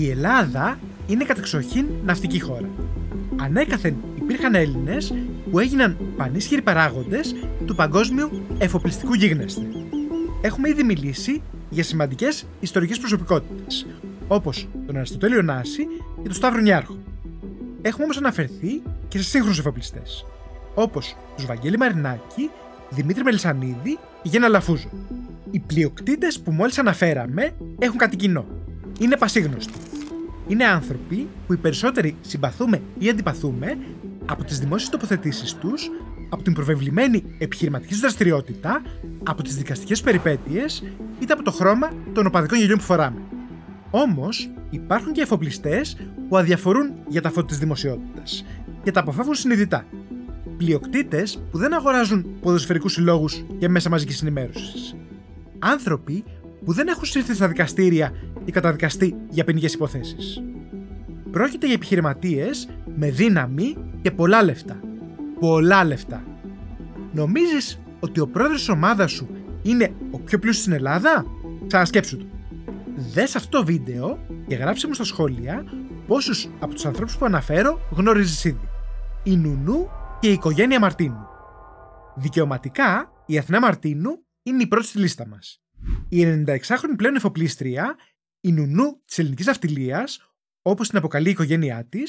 η Ελλάδα είναι κατεξοχήν ναυτική χώρα. Ανέκαθεν υπήρχαν Έλληνες που έγιναν πανίσχυροι παράγοντες του παγκόσμιου εφοπλιστικού γίγνεσθε. Έχουμε ήδη μιλήσει για σημαντικές ιστορικές προσωπικότητες, όπως τον Αριστοτέλειο Νάση και τον Σταύρο Νιάρχο. Έχουμε όμως αναφερθεί και σε σύγχρονους εφοπλιστές, όπως τους Βαγγέλη Μαρινάκη, Δημήτρη Μελισανίδη και Γένα Λαφούζο. Οι πλειοκτήτες που μόλις αναφέραμε έχουν κάτι κοινό είναι πασίγνωστοι. Είναι άνθρωποι που οι περισσότεροι συμπαθούμε ή αντιπαθούμε από τις δημόσιες τοποθετήσεις τους, από την προβεβλημένη επιχειρηματική δραστηριότητα, από τις δικαστικές περιπέτειες, είτε από το χρώμα των οπαδικών γελιών που φοράμε. Όμως, υπάρχουν και εφοπλιστές που αδιαφορούν για τα φώτα της δημοσιότητας και τα αποφεύγουν συνειδητά. Πλειοκτήτες που δεν αγοράζουν ποδοσφαιρικούς συλλόγους και μέσα μαζικής ενημέρωσης. Άνθρωποι που δεν έχουν στηριχθεί στα δικαστήρια ή καταδικαστεί για ποινικές υποθέσεις. Πρόκειται για επιχειρηματίες με δύναμη και πολλά λεφτά. Πολλά λεφτά. Νομίζεις ότι ο πρόεδρος της ομάδας σου είναι ο πιο πλούσιος στην Ελλάδα? σκέψου το. Δες αυτό το βίντεο και γράψε μου στα σχόλια πόσους από τους ανθρώπους που αναφέρω γνωρίζεις ήδη. Η Νουνού και η οικογένεια Μαρτίνου. Δικαιωματικά, η Αθηνά Μαρτίνου είναι η πρώτη στη λίστα μας. Η 96χρονη πλέον εφοπλίστρια, η νουνού της ελληνικής ναυτιλία, όπως την αποκαλεί η οικογένειά της,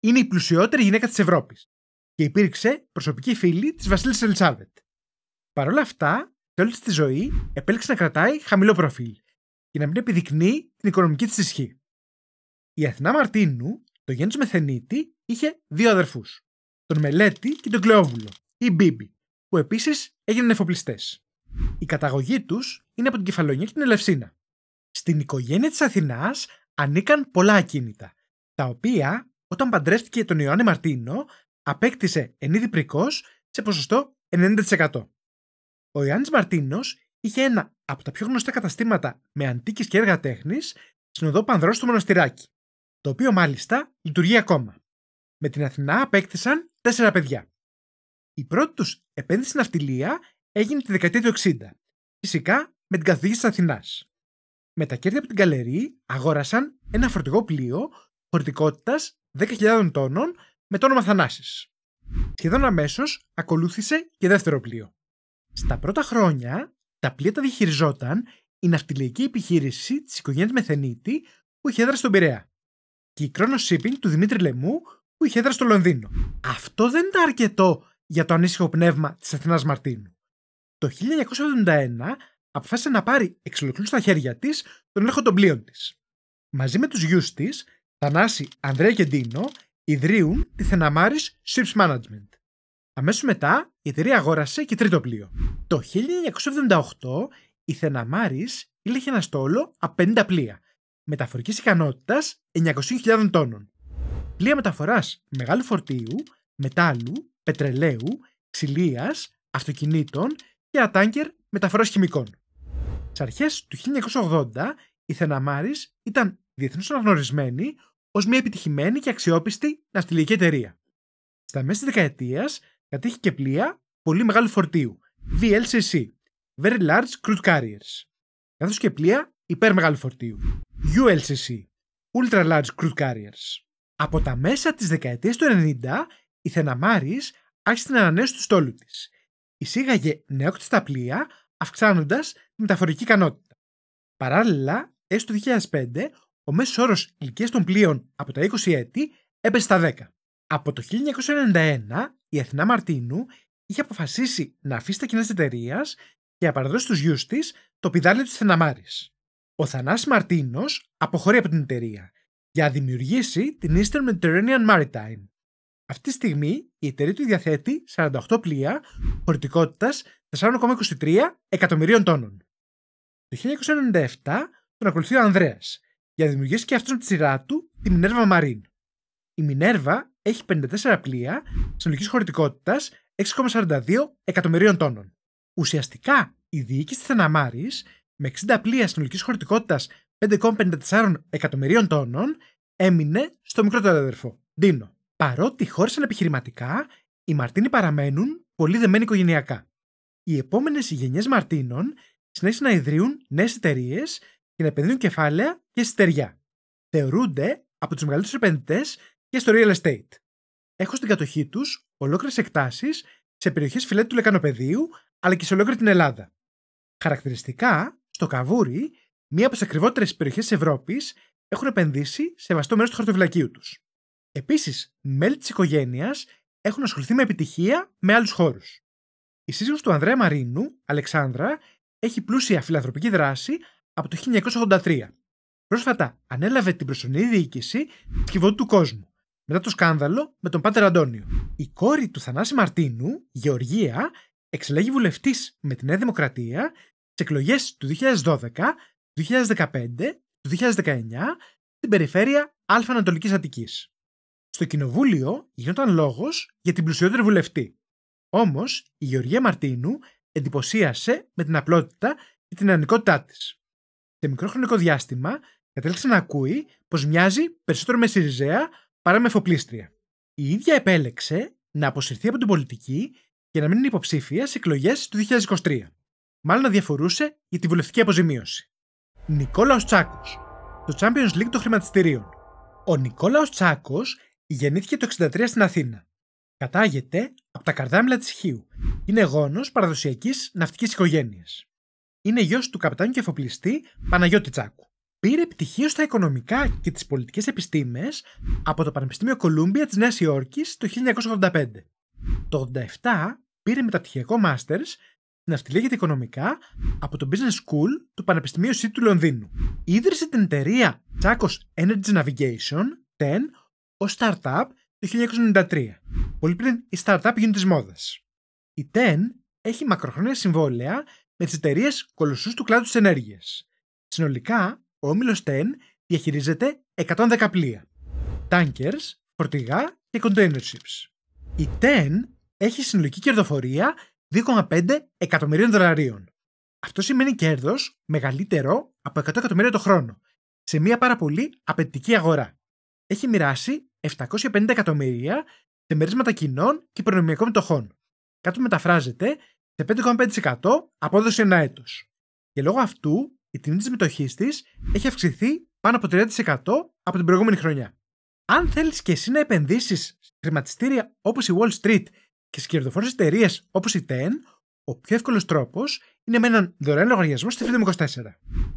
είναι η πλουσιότερη γυναίκα της Ευρώπης και υπήρξε προσωπική φίλη της Βασίλισσας Ελισάβετ. Παρ' όλα αυτά, σε όλη τη ζωή επέλεξε να κρατάει χαμηλό προφίλ και να μην επιδεικνύει την οικονομική της ισχύ. Η Αθηνά Μαρτίνου, το γένος Μεθενίτη, είχε δύο αδερφούς. Τον Μελέτη και τον Κλεόβουλο, ή Μπίμπι, που επίσης έγιναν εφοπλιστές. Η καταγωγή τους είναι από την Κεφαλονία και την Ελευσίνα. Στην οικογένεια της Αθηνάς ανήκαν πολλά ακίνητα, τα οποία όταν παντρεύτηκε τον Ιωάννη Μαρτίνο απέκτησε εν είδη σε ποσοστό 90%. Ο Ιωάννης Μαρτίνος είχε ένα από τα πιο γνωστά καταστήματα με αντίκης και έργα τέχνης στην οδό Πανδρός του Μοναστηράκη, το οποίο μάλιστα λειτουργεί ακόμα. Με την Αθηνά απέκτησαν τέσσερα παιδιά. Η πρώτη τους επένδυση στην έγινε τη δεκαετία του 60. Φυσικά με την καθοδήγηση της Αθηνάς. Με τα κέρδη από την καλερί αγόρασαν ένα φορτηγό πλοίο χωρητικότητας 10.000 τόνων με το όνομα Θανάσης. Σχεδόν αμέσως ακολούθησε και δεύτερο πλοίο. Στα πρώτα χρόνια, τα πλοία τα διαχειριζόταν η ναυτιλιακή επιχείρηση της οικογένειας Μεθενίτη που είχε έδρα στον Πειραιά και η κρόνο Shipping του Δημήτρη Λεμού που είχε έδρα στο Λονδίνο. Αυτό δεν ήταν αρκετό για το ανήσυχο πνεύμα της Αθηνάς Μαρτίνου. Το 1971 αποφάσισε να πάρει εξ στα χέρια της τον έλεγχο των πλοίων της. Μαζί με τους γιους της, Θανάση, Ανδρέα και Ντίνο, ιδρύουν τη Θεναμάρης Ships Management. Αμέσως μετά, η εταιρεία αγόρασε και τρίτο πλοίο. Το 1978, η Θεναμάρης ήλθε ένα στόλο από 50 πλοία, μεταφορικής ικανότητας 900.000 τόνων. Πλοία μεταφοράς μεγάλου φορτίου, μετάλλου, πετρελαίου, ξυλίας, αυτοκινήτων και ένα τάγκερ μεταφοράς χημικών. Στις αρχές του 1980, η Θεναμάρης ήταν διεθνώς αναγνωρισμένη ως μια επιτυχημένη και αξιόπιστη ναυτιλιακή εταιρεία. Στα μέσα της δεκαετίας κατέχει και πλοία πολύ μεγάλου φορτίου, VLCC, Very Large Crude Carriers, καθώς και πλοία υπέρμεγαλου φορτίου, ULCC, Ultra Large Crude Carriers. Από τα μέσα της δεκαετίας του 90, η Θεναμάρης άρχισε την ανανέωση του στόλου της εισήγαγε νεόκτιστα πλοία, αυξάνοντας τη μεταφορική ικανότητα. Παράλληλα, έστω το 2005, ο μέσος όρος ηλικίας των πλοίων από τα 20 έτη έπεσε στα 10. Από το 1991, η Αθηνά Μαρτίνου είχε αποφασίσει να αφήσει τα κοινά της εταιρείας και να παραδώσει στους γιους της το πιδάλιο της Θεναμάρης. Ο Θανάσης Μαρτίνος αποχωρεί από την εταιρεία για να δημιουργήσει την Eastern Mediterranean Maritime, αυτή τη στιγμή η εταιρεία του διαθέτει 48 πλοία χωρητικότητας 4,23 εκατομμυρίων τόνων. Το 1997 τον ακολουθεί ο Ανδρέας για να δημιουργήσει και αυτόν με τη σειρά του τη Μινέρβα Μαρίν. Η Μινέρβα έχει 54 πλοία συνολικής χωρητικότητας 6,42 εκατομμυρίων τόνων. Ουσιαστικά η διοίκηση της Θεναμάρη με 60 πλοία συνολικής χωρητικότητας 5,54 εκατομμυρίων τόνων έμεινε στο μικρότερο αδερφό, Ντίνο. Παρότι χώρισαν επιχειρηματικά, οι Μαρτίνοι παραμένουν πολύ δεμένοι οικογενειακά. Οι επόμενες γενιές Μαρτίνων συνέχισαν να ιδρύουν νέες εταιρείες και να επενδύουν κεφάλαια και στεριά. Θεωρούνται από τους μεγαλύτερους επενδυτές και στο real estate. Έχουν στην κατοχή τους ολόκληρες εκτάσεις σε περιοχές φιλέτου του λεκανοπεδίου αλλά και σε ολόκληρη την Ελλάδα. Χαρακτηριστικά, στο Καβούρι, μία από τις ακριβότερες περιοχές της Ευρώπης, έχουν επενδύσει σε βαστό μέρος του χαρτοφυλακίου τους. Επίσης, μέλη της οικογένειας έχουν ασχοληθεί με επιτυχία με άλλους χώρους. Η σύζυγος του Ανδρέα Μαρίνου, Αλεξάνδρα, έχει πλούσια φιλανθρωπική δράση από το 1983. Πρόσφατα ανέλαβε την προσωρινή διοίκηση τη του κόσμου, μετά το σκάνδαλο με τον Πάτερ Αντώνιο. Η κόρη του Θανάση Μαρτίνου, Γεωργία, εξελέγει βουλευτής με τη Νέα Δημοκρατία στις εκλογές του 2012, του 2015, του 2019 στην περιφέρεια Α Ανατολική Αττικής στο κοινοβούλιο γινόταν λόγος για την πλουσιότερη βουλευτή. Όμως η Γεωργία Μαρτίνου εντυπωσίασε με την απλότητα και την ανικότητά της. Σε μικρό χρονικό διάστημα κατέληξε να ακούει πως μοιάζει περισσότερο με Σιριζέα παρά με εφοπλίστρια. Η ίδια επέλεξε να αποσυρθεί από την πολιτική και να μην είναι υποψήφια σε εκλογές του 2023. Μάλλον να διαφορούσε για τη βουλευτική αποζημίωση. Νικόλαος Τσάκος, το Champions League των χρηματιστηρίων. Ο Νικόλαος Τσάκος Γεννήθηκε το 63 στην Αθήνα. Κατάγεται από τα καρδάμιλα της Χίου. Είναι γόνος παραδοσιακής ναυτικής οικογένειας. Είναι γιος του καπετάνιου και εφοπλιστή Παναγιώτη Τσάκου. Πήρε πτυχίο στα οικονομικά και τις πολιτικές επιστήμες από το Πανεπιστήμιο Κολούμπια της Νέας Υόρκης το 1985. Το 1987 πήρε μεταπτυχιακό μάστερ στην αυτιλία για τα οικονομικά από το Business School του Πανεπιστημίου City του Λονδίνου. Ίδρυσε την εταιρεία Τσάκος Energy Navigation, TEN, ως startup το 1993, πολύ πριν η startup γίνει της μόδας. Η TEN έχει μακροχρόνια συμβόλαια με τις εταιρείες κολοσσούς του κλάδου της ενέργειας. Συνολικά, ο όμιλος TEN διαχειρίζεται 110 πλοία, tankers, φορτηγά και container ships. Η TEN έχει συνολική κερδοφορία 2,5 εκατομμυρίων δολαρίων. Αυτό σημαίνει κέρδος μεγαλύτερο από 100 εκατομμύρια το χρόνο, σε μια πάρα πολύ απαιτητική αγορά έχει μοιράσει 750 εκατομμύρια σε μερίσματα κοινών και προνομιακών μετοχών. Κάτι που μεταφράζεται σε 5,5% απόδοση ένα έτος. Και λόγω αυτού η τιμή της μετοχής της έχει αυξηθεί πάνω από 30% από την προηγούμενη χρονιά. Αν θέλεις και εσύ να επενδύσεις σε χρηματιστήρια όπως η Wall Street και σε κερδοφόρες εταιρείες όπως η TEN, ο πιο εύκολος τρόπος είναι με έναν δωρεάν λογαριασμό στη Freedom24.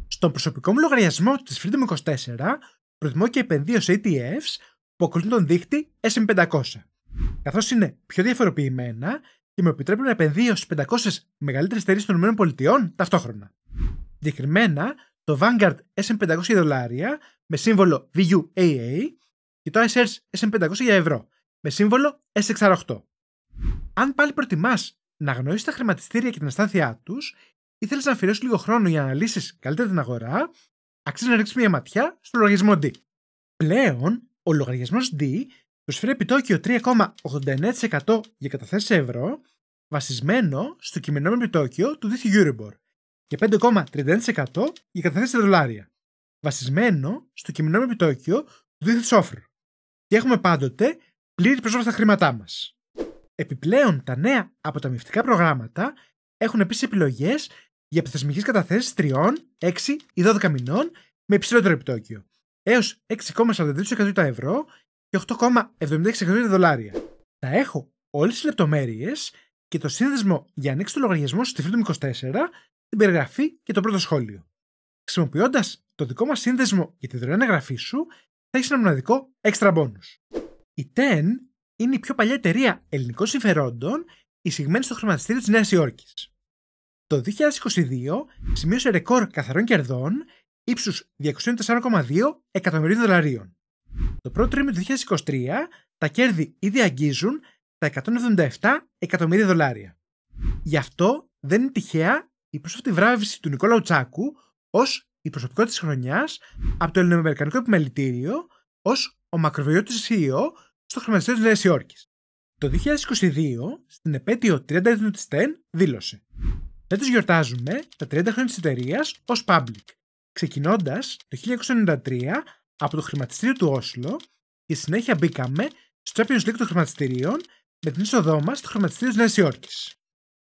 Στον προσωπικό μου λογαριασμό της Freedom24 προτιμώ και επενδύω σε ETFs που ακολουθούν τον δείχτη sp S&P500. Καθώς είναι πιο διαφοροποιημένα και με επιτρέπουν να επενδύω στις 500 μεγαλύτερες εταιρείες των ΗΠΑ ταυτόχρονα. Συγκεκριμένα, το Vanguard S&P500 για δολάρια με σύμβολο VUAA και το iShares S&P500 για ευρώ με σύμβολο SXR8. Αν πάλι προτιμάς να γνωρίσει τα χρηματιστήρια και την αστάθειά τους ή θέλεις να αφιερώσεις λίγο χρόνο για να λύσει καλύτερα την αγορά, αξίζει να ρίξουμε μια ματιά στο λογαριασμό D. Πλέον, ο λογαριασμός D προσφέρει επιτόκιο 3,89% για καταθέσεις ευρώ, βασισμένο στο κειμενόμενο επιτόκιο του δίθου Euribor και 5,31% για καταθέσεις δολάρια, βασισμένο στο κειμενόμενο επιτόκιο του δίθου Σόφρου. Και έχουμε πάντοτε πλήρη πρόσβαση στα χρήματά μας. Επιπλέον, τα νέα αποταμιευτικά προγράμματα έχουν επίσης επιλογές για επιθεσμικές καταθέσεις 3, 6 ή 12 μηνών με υψηλότερο επιτόκιο. Έως 6,42% τα ευρώ και 8,76% τα δολάρια. Θα έχω όλες τις λεπτομέρειες και το σύνδεσμο για ανοίξει του λογαριασμό στη Freedom 24 την περιγραφή και το πρώτο σχόλιο. Χρησιμοποιώντας το δικό μας σύνδεσμο για τη δωρεάν εγγραφή σου, θα έχεις ένα μοναδικό έξτρα bonus. Η TEN είναι η πιο παλιά εταιρεία ελληνικών συμφερόντων εισηγμένη στο χρηματιστήριο της Νέας Υόρκης. Το 2022 σημείωσε ρεκόρ καθαρών κερδών ύψους 204,2 εκατομμυρίων δολαρίων. Το πρώτο τρίμηνο του 2023 τα κέρδη ήδη αγγίζουν τα 177 εκατομμύρια δολάρια. Γι' αυτό δεν είναι τυχαία η πρόσφατη βράβευση του Νικόλαου Τσάκου ως η προσωπικότητα της χρονιάς από το Ελληνοαμερικανικό Επιμελητήριο ως ο μακροβιώτης CEO στο χρηματιστήριο της Νέας Υόρκης. Το 2022, στην επέτειο 30 ετών τη ΤΕΝ, δήλωσε δεν τους γιορτάζουμε τα 30 χρόνια της εταιρείας ως public, ξεκινώντας το 1993 από το χρηματιστήριο του Όσλο και συνέχεια μπήκαμε στο Champions League των χρηματιστηρίων με την είσοδό μας στο χρηματιστήριο της Νέας Υόρκης.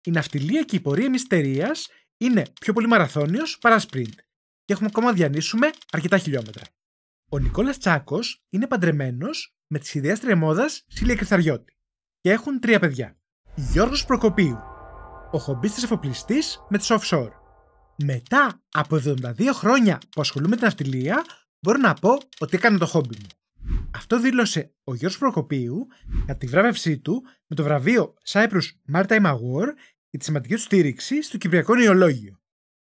Η ναυτιλία και η πορεία εταιρείας είναι πιο πολύ μαραθώνιος παρά sprint και έχουμε ακόμα διανύσουμε αρκετά χιλιόμετρα. Ο Νικόλας Τσάκος είναι παντρεμένος με τη σχεδιάστρια τρεμόδα Σίλια Κρυθαριώτη και έχουν τρία παιδιά. Γιώργος Προκοπίου, ο χομπίστης εφοπλιστής με τις offshore. Μετά από 72 χρόνια που ασχολούμαι με την αυτιλία, μπορώ να πω ότι έκανα το χόμπι μου. Αυτό δήλωσε ο Γιώργος Προκοπίου κατά τη βράβευσή του με το βραβείο Cyprus Maritime Award για τη σημαντική του στήριξη στο Κυπριακό Νεολόγιο.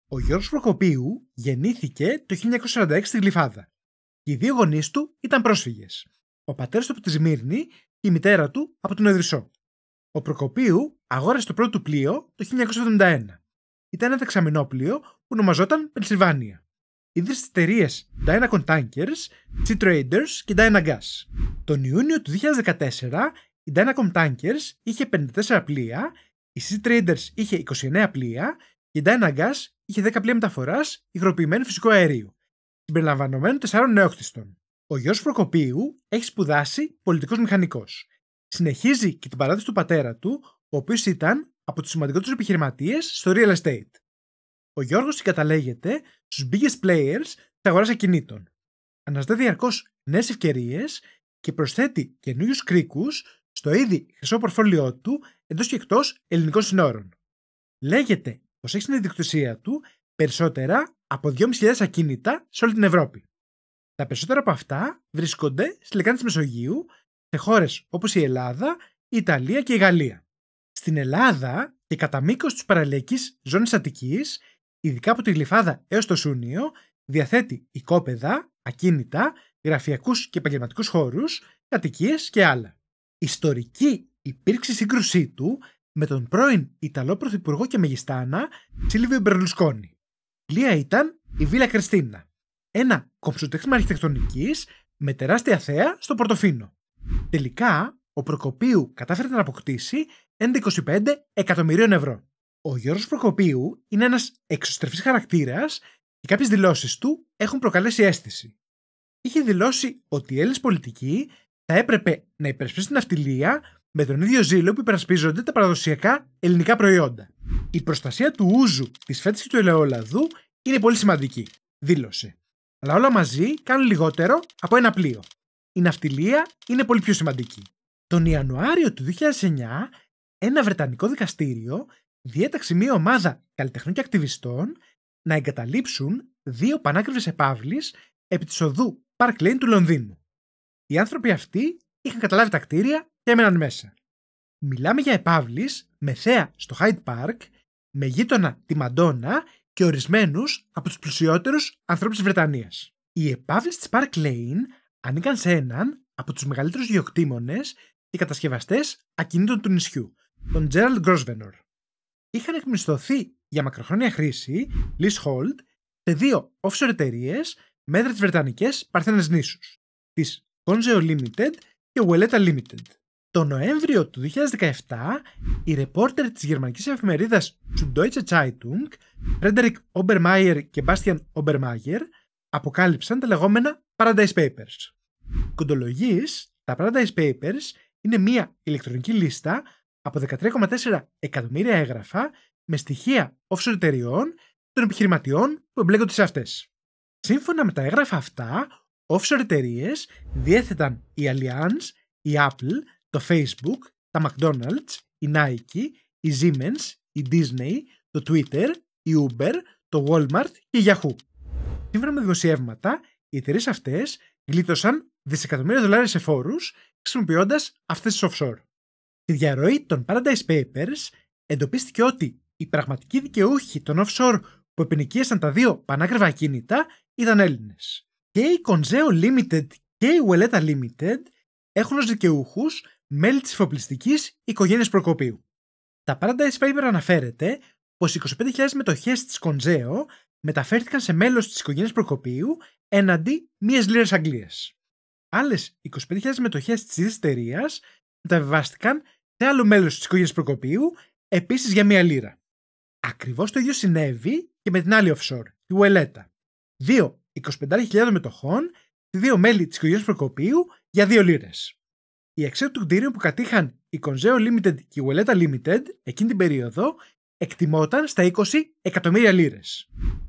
Ο Γιώργος Προκοπίου γεννήθηκε το 1946 στη Γλυφάδα και οι δύο γονείς του ήταν πρόσφυγες. Ο πατέρας του από τη Σμύρνη και η μητέρα του από τον Εδρυσό. Ο Προκοπίου αγόρασε το πρώτο του πλοίο το 1971. Ήταν ένα δεξαμενό πλοίο που ονομαζόταν Πενσιλβάνια. Ίδρυσε στι εταιρείες Dyna Tankers, Sea Traders και Dyna Gas. Τον Ιούνιο του 2014 η Dyna Tankers είχε 54 πλοία, η Sea Traders είχε 29 πλοία και η Dyna Gas είχε 10 πλοία μεταφοράς υγροποιημένου φυσικού αερίου, συμπεριλαμβανομένων 4 νεόκτιστων. Ο γιος Προκοπίου έχει σπουδάσει πολιτικός μηχανικός. Συνεχίζει και την παράδοση του πατέρα του, ο οποίος ήταν από τους σημαντικότερους επιχειρηματίες στο real estate. Ο Γιώργος συγκαταλέγεται στους biggest players τη αγοράς ακινήτων. Αναζητά διαρκώς νέες ευκαιρίες και προσθέτει καινούριους κρίκους στο ήδη χρυσό πορφόλιό του εντός και εκτός ελληνικών συνόρων. Λέγεται πως έχει στην ιδιοκτησία του περισσότερα από 2.500 ακίνητα σε όλη την Ευρώπη. Τα περισσότερα από αυτά βρίσκονται στη λεκάνη της Μεσογείου, σε χώρες όπως η Ελλάδα, η Ιταλία και η Γαλλία. Στην Ελλάδα και κατά μήκο της παραλιακής ζώνης Αττικής, ειδικά από τη Γλυφάδα έως το Σούνιο, διαθέτει οικόπεδα, ακίνητα, γραφειακούς και επαγγελματικούς χώρους, κατοικίες και άλλα. Ιστορική υπήρξη σύγκρουσή του με τον πρώην Ιταλό Πρωθυπουργό και Μεγιστάνα Σίλβιο Μπερλουσκόνη. Λία ήταν η Βίλα Κριστίνα, ένα κομψοτέχνημα αρχιτεκτονικής με τεράστια θέα στο Πορτοφίνο. Τελικά, ο Προκοπίου κατάφερε να αποκτήσει 1125 εκατομμυρίων ευρώ. Ο Γιώργος Προκοπίου είναι ένας εξωστρεφής χαρακτήρας και κάποιες δηλώσεις του έχουν προκαλέσει αίσθηση. Είχε δηλώσει ότι η Έλληνε πολιτική θα έπρεπε να υπερασπίσουν την αυτιλία με τον ίδιο ζήλο που υπερασπίζονται τα παραδοσιακά ελληνικά προϊόντα. Η προστασία του ούζου, της φέτης και του ελαιόλαδου είναι πολύ σημαντική, δήλωσε. Αλλά όλα μαζί κάνουν λιγότερο από ένα πλοίο. Η ναυτιλία είναι πολύ πιο σημαντική. Τον Ιανουάριο του 2009 ένα Βρετανικό δικαστήριο διέταξε μια ομάδα καλλιτεχνών και ακτιβιστών να εγκαταλείψουν δύο πανάκριβες επαύλεις επί της οδού Park Lane του Λονδίνου. Οι άνθρωποι αυτοί είχαν καταλάβει τα κτίρια και έμεναν μέσα. Μιλάμε για επαύλεις με θέα στο Hyde Park, με γείτονα τη Μαντόνα και ορισμένους από τους πλουσιότερους ανθρώπους της Βρετανίας. Οι επαύλεις της Park Lane ανήκαν σε έναν από τους μεγαλύτερους γεωκτήμονες και κατασκευαστές ακινήτων του νησιού, τον Gerald Grosvenor. Είχαν εκμισθωθεί για μακροχρόνια χρήση leasehold σε δύο offshore εταιρείες μέτρα τι Βρετανικέ Παρθένε νήσους, της Conzeo Limited και Welleta Limited. Το Νοέμβριο του 2017, οι ρεπόρτερ της γερμανικής εφημερίδας του Deutsche Zeitung, Frederick Obermeier και Bastian Obermeier, αποκάλυψαν τα λεγόμενα Paradise Papers. Κοντολογής, τα Paradise Papers είναι μια ηλεκτρονική λίστα από 13,4 εκατομμύρια έγγραφα με στοιχεία offshore εταιριών των επιχειρηματιών που εμπλέκονται σε αυτές. Σύμφωνα με τα έγγραφα αυτά, offshore εταιρείες διέθεταν η Allianz, η Apple, το Facebook, τα McDonald's, η Nike, η Siemens, η Disney, το Twitter, η Uber, το Walmart και η Yahoo. Σύμφωνα με δημοσιεύματα, οι εταιρείες αυτές γλίτωσαν δισεκατομμύρια δολάρια σε φόρους χρησιμοποιώντας αυτές τις offshore. Στη διαρροή των Paradise Papers εντοπίστηκε ότι οι πραγματικοί δικαιούχοι των offshore που επινοικίασαν τα δύο πανάκριβα ακίνητα ήταν Έλληνες. Και η Conzeo Limited και η Weleta Limited έχουν ως δικαιούχους μέλη της εφοπλιστικής οικογένειας Προκοπίου. Τα Paradise Papers αναφέρεται πως 25.000 μετοχέ τη Conzeo μεταφέρθηκαν σε μέλος της οικογένειας Προκοπίου εναντί μία λίρας Αγγλίας. Άλλες 25.000 μετοχέ της ίδιας εταιρείας μεταβιβάστηκαν σε άλλο μέλος της οικογένειας Προκοπίου, επίσης για μία λίρα. Ακριβώς το ίδιο συνέβη και με την άλλη offshore, τη Ουελέτα. Δύο 25.000 μετοχών σε δύο μέλη της οικογένειας Προκοπίου για δύο λίρες. Η αξία του κτίριου που κατήχαν η Κονζέο Limited και η Ουελέτα Limited εκείνη την περίοδο εκτιμόταν στα 20 εκατομμύρια λίρες.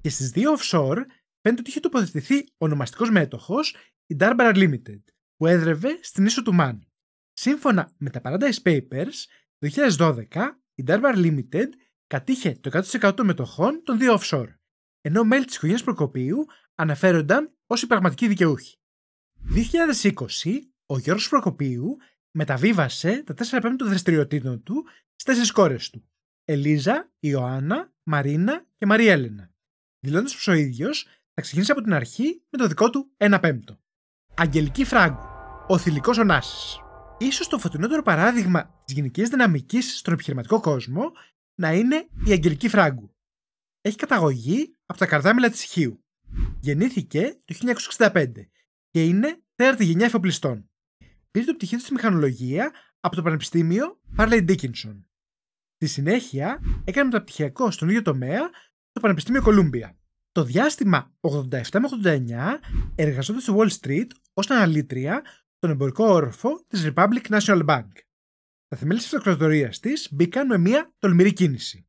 Και στις δύο offshore φαίνεται ότι είχε τοποθετηθεί ονομαστικός μέτοχος, η Darbara Limited, που έδρευε στην ίσο του Μαν. Σύμφωνα με τα Paradise Papers, το 2012 η Darbar Limited κατήχε το 100% των μετοχών των δύο offshore, ενώ μέλη της οικογένειας Προκοπίου αναφέρονταν ως οι πραγματικοί δικαιούχοι. 2020, ο Γιώργος Προκοπίου μεταβίβασε τα 4 πέμπτα δραστηριοτήτων του στις τέσσερις κόρες του, Ελίζα, Ιωάννα, Μαρίνα και Μαρία Έλενα, δηλώνοντας πως ο ίδιος θα ξεκινήσει από την αρχή με το δικό του 1 πέμπτο. Αγγελική Φράγκου, ο θηλυκός Ωνάσης ίσως το φωτεινότερο παράδειγμα της γενικής δυναμικής στον επιχειρηματικό κόσμο να είναι η Αγγελική Φράγκου. Έχει καταγωγή από τα καρδάμιλα της Χίου. Γεννήθηκε το 1965 και είναι τέταρτη γενιά εφοπλιστών. Πήρε το πτυχίο της στη μηχανολογία από το Πανεπιστήμιο Πάρλεϊ Ντίκινσον. Στη συνέχεια έκανε μεταπτυχιακό στον ίδιο τομέα στο Πανεπιστήμιο Κολούμπια. Το διάστημα 87 89 εργαζόταν στη Wall Street ως αναλύτρια στον εμπορικό όροφο της Republic National Bank. Τα θεμέλια τη αυτοκρατορία της μπήκαν με μια τολμηρή κίνηση.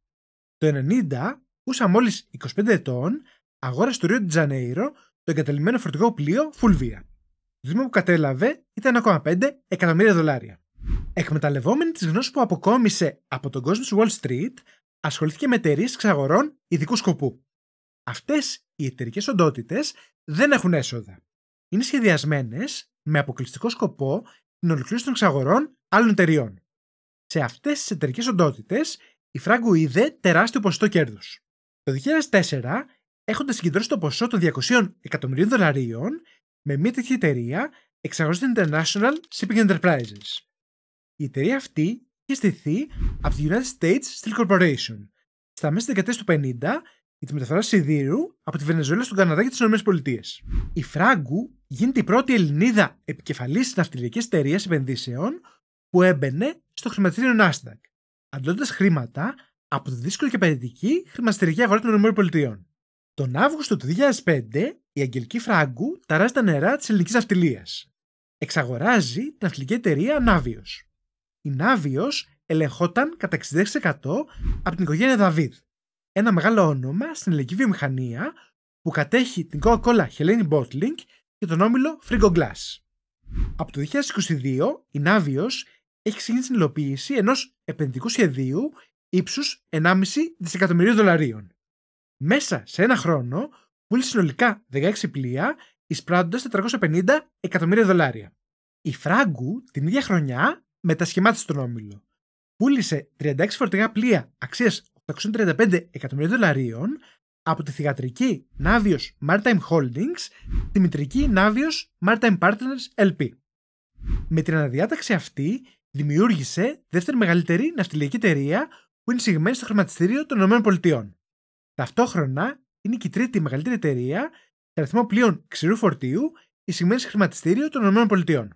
Το 1990, ούσα μόλι 25 ετών, αγόρασε στο Ρίο Τζανέιρο το εγκαταλειμμένο φορτηγό πλοίο Fulvia. Το δήμα που κατέλαβε ήταν 1,5 εκατομμύρια δολάρια. Εκμεταλλευόμενη τη γνώση που αποκόμισε από τον κόσμο της Wall Street, ασχολήθηκε με εταιρείες εξαγορών ειδικού σκοπού. Αυτές οι εταιρικές οντότητες δεν έχουν έσοδα είναι σχεδιασμένες με αποκλειστικό σκοπό την ολοκλήρωση των εξαγορών άλλων εταιριών. Σε αυτές τις εταιρικές οντότητες, η Φράγκο είδε τεράστιο ποσοστό κέρδους. Το 2004, έχοντας συγκεντρώσει το ποσό των 200 εκατομμυρίων δολαρίων, με μια τέτοια εταιρεία εξαγωγή International Shipping Enterprises. Η εταιρεία αυτή είχε στηθεί από τη United States Steel Corporation στα μέσα της δεκαετίας του 1950 για τη μεταφορά σιδήρου από τη Βενεζουέλα στον Καναδά και τις ΗΠΑ. Η Φράγκου γίνεται η πρώτη Ελληνίδα επικεφαλής της ναυτιλιακή εταιρείας επενδύσεων που έμπαινε στο χρηματιστήριο Nasdaq, αντλώντας χρήματα από τη δύσκολη και περαιτική χρηματιστηριακή αγορά των ΗΠΑ. Τον Αύγουστο του 2005, η Αγγελική Φράγκου ταράζει τα νερά της ελληνικής ναυτιλίας. Εξαγοράζει την ναυτιλιακή εταιρεία Νάβιο. Η Νάβιο ελεγχόταν κατά 66% από την οικογένεια Δαβίδ, ένα μεγάλο όνομα στην ελληνική βιομηχανία που κατέχει την Coca-Cola Hellenic Bottling και τον όμιλο Frigo Glass. Από το 2022, η Navios έχει ξεκινήσει την υλοποίηση ενός επενδυτικού σχεδίου ύψους 1,5 δισεκατομμυρίων δολαρίων. Μέσα σε ένα χρόνο, πούλησε συνολικά 16 πλοία, εισπράττοντας 450 εκατομμύρια δολάρια. Η Φράγκου την ίδια χρονιά μετασχημάτισε τον όμιλο. Πούλησε 36 φορτηγά πλοία αξίας 835 εκατομμυρίων δολαρίων από τη θηγατρική Navios Maritime Holdings, τη μητρική Navios Maritime Partners LP. Με την αναδιάταξη αυτή δημιούργησε δεύτερη μεγαλύτερη ναυτιλιακή εταιρεία που είναι συγμένη στο χρηματιστήριο των ΗΠΑ. Ταυτόχρονα είναι και η τρίτη μεγαλύτερη εταιρεία σε αριθμό πλοίων ξηρού φορτίου εισηγμένη στο χρηματιστήριο των ΗΠΑ.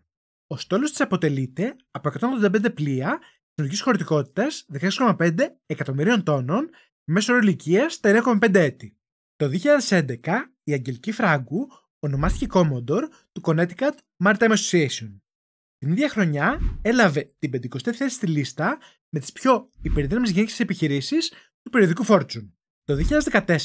Ο στόλος της αποτελείται από 185 πλοία συνολικής χωρητικότητας 16,5 εκατομμυρίων τόνων Μέσω ηλικίας τα 9,5 έτη. Το 2011 η Αγγελική Φράγκου ονομάστηκε Commodore του Connecticut Maritime Association. Την ίδια χρονιά έλαβε την 50η θέση στη λίστα με τις πιο υπερδύναμες γυναίκες επιχειρήσεις του περιοδικού Fortune. Το 2014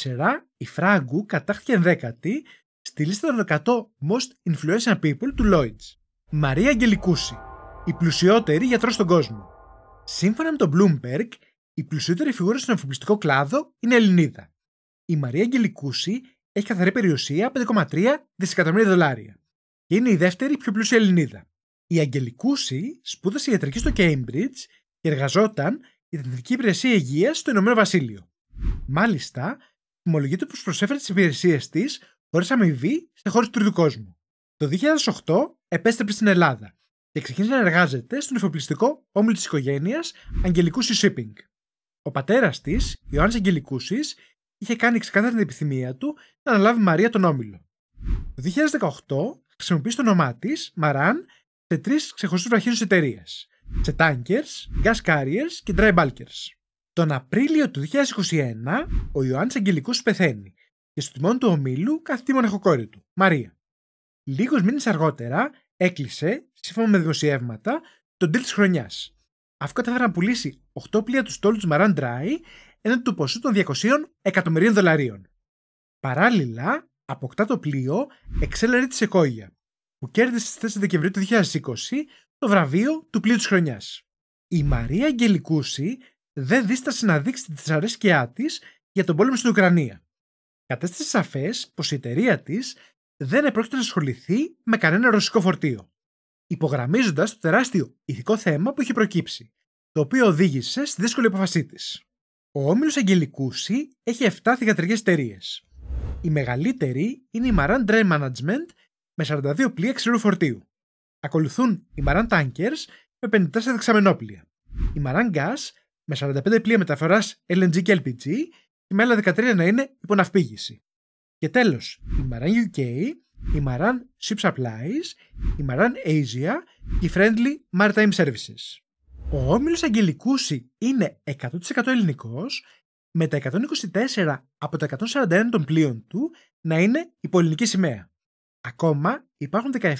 η Φράγκου κατάχθηκε ενδέκατη στη λίστα των 100 Most Influential People του Lloyds. Μαρία Αγγελικούση, η πλουσιότερη γιατρός στον κόσμο. Σύμφωνα με τον Bloomberg, η πλουσιότερη φιγούρα στον εμφοπλιστικό κλάδο είναι η Ελληνίδα. Η Μαρία Αγγελικούση έχει καθαρή περιουσία 5,3 δισεκατομμύρια δολάρια και είναι η δεύτερη πιο πλούσια Ελληνίδα. Η Αγγελικούση σπούδασε ιατρική στο Cambridge και εργαζόταν για την Εθνική Υπηρεσία Υγείας στο Ηνωμένο Βασίλειο. Μάλιστα, τιμολογείται πως προσέφερε τις υπηρεσίες της χωρίς αμοιβή σε χώρες του κόσμου. Το 2008 επέστρεψε στην Ελλάδα και ξεκίνησε να εργάζεται στον εφοπλιστικό όμιλο της οικογένειας Αγγελικούση Shipping. Ο πατέρας της, Ιωάννης Αγγελικούσης, είχε κάνει ξεκάθαρη την επιθυμία του να αναλάβει Μαρία τον Όμιλο. Το 2018 χρησιμοποιεί το όνομά της, Μαράν, σε τρεις ξεχωριστούς βραχίους εταιρείες. Σε tankers, gas carriers και dry bulkers. Τον Απρίλιο του 2021, ο Ιωάννης Αγγελικούσης πεθαίνει και στο τιμόν του ομίλου καθιστεί μοναχοκόρη του, Μαρία. Λίγους μήνες αργότερα έκλεισε, σύμφωνα με δημοσιεύματα, τον deal της χρονιάς, αφού κατάφερε να πουλήσει 8 πλοία του στόλου του Μαράν Dry ενώ του ποσού των 200 εκατομμυρίων δολαρίων. Παράλληλα, αποκτά το πλοίο Accelerate της που κέρδισε στις 4 Δεκεμβρίου του 2020 το βραβείο του πλοίου της χρονιάς. Η Μαρία Αγγελικούση δεν δίστασε να δείξει τη δυσαρέσκειά της για τον πόλεμο στην Ουκρανία. Κατέστησε σαφές πως η εταιρεία της δεν επρόκειτο να ασχοληθεί με κανένα ρωσικό φορτίο υπογραμμίζοντας το τεράστιο ηθικό θέμα που είχε προκύψει, το οποίο οδήγησε στη δύσκολη αποφασή της. Ο όμιλος Αγγελικούση έχει 7 θηγατρικές εταιρείες. Η μεγαλύτερη είναι η Maran Dry Management με 42 πλοία ξηρού φορτίου. Ακολουθούν οι Maran Tankers με 54 δεξαμενόπλια. Η Maran Gas με 45 πλοία μεταφοράς LNG και LPG και με άλλα 13 να είναι υποναυπήγηση. Και τέλος, η Maran UK η Maran Ship Supplies, η Maran Asia και η Friendly Maritime Services. Ο όμιλος Αγγελικούση είναι 100% ελληνικός, με τα 124 από τα 141 των πλοίων του να είναι ελληνική σημαία. Ακόμα υπάρχουν 17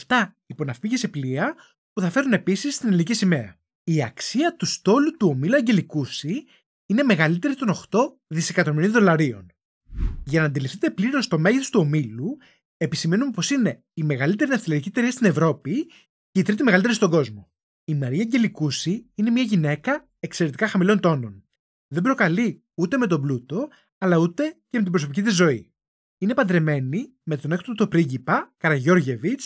σε πλοία που θα φέρουν επίσης στην ελληνική σημαία. Η αξία του στόλου του ομίλου Αγγελικούση είναι μεγαλύτερη των 8 δισεκατομμυρίων δολαρίων. Για να αντιληφθείτε πλήρως το μέγεθος του ομίλου, επισημαίνουμε πως είναι η μεγαλύτερη ναυτιλιακή εταιρεία στην Ευρώπη και η τρίτη μεγαλύτερη στον κόσμο. Η Μαρία Αγγελικούση είναι μια γυναίκα εξαιρετικά χαμηλών τόνων. Δεν προκαλεί ούτε με τον πλούτο, αλλά ούτε και με την προσωπική της ζωή. Είναι παντρεμένη με τον έκτοτο πρίγκιπα Καραγιόργεβιτ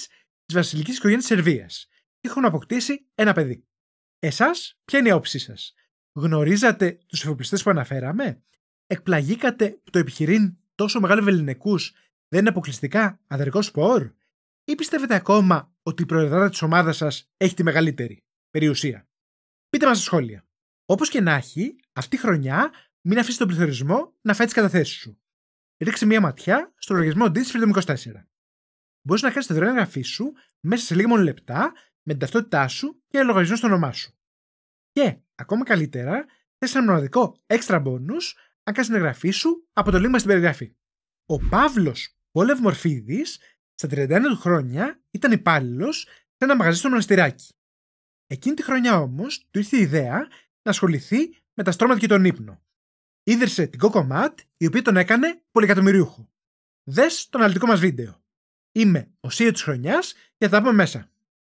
τη βασιλικής οικογένειας Σερβία και έχουν αποκτήσει ένα παιδί. Εσάς, ποια είναι η όψη σας, Γνωρίζατε τους εφοπλιστές που αναφέραμε, Εκπλαγήκατε που το επιχειρήν τόσο μεγάλο Ελληνικού δεν είναι αποκλειστικά ανδρικό σπορ, ή πιστεύετε ακόμα ότι η προεδρά της ομάδας σας έχει τη μεγαλύτερη περιουσία. Πείτε μας στα σχόλια. Όπως και να έχει, αυτή η χρονιά μην αφήσει τον πληθωρισμό να φάει τις καταθέσεις σου. Ρίξε μία ματιά στο λογαριασμό Digital 24. Μπορείς να κάνεις τη δωρεάν εγγραφή σου μέσα σε λίγα μόνο λεπτά με την ταυτότητά σου και λογαριασμό στο όνομά σου. Και ακόμα καλύτερα, θες ένα μοναδικό έξτρα bonus αν κάνεις την εγγραφή σου από το link μας στην περιγραφή. Ο Παύλος ο Όλευ Μορφίδη στα 31 του χρόνια ήταν υπάλληλος σε ένα μαγαζί στο μοναστηράκι. Εκείνη τη χρονιά όμως του ήρθε η ιδέα να ασχοληθεί με τα στρώματα και τον ύπνο. Ίδρυσε την Κοκομάτ, η οποία τον έκανε πολυκατομμυρίουχο. Δε το αναλυτικό μας βίντεο. Είμαι ο ΣΥΕ της χρονιάς και θα τα πούμε μέσα.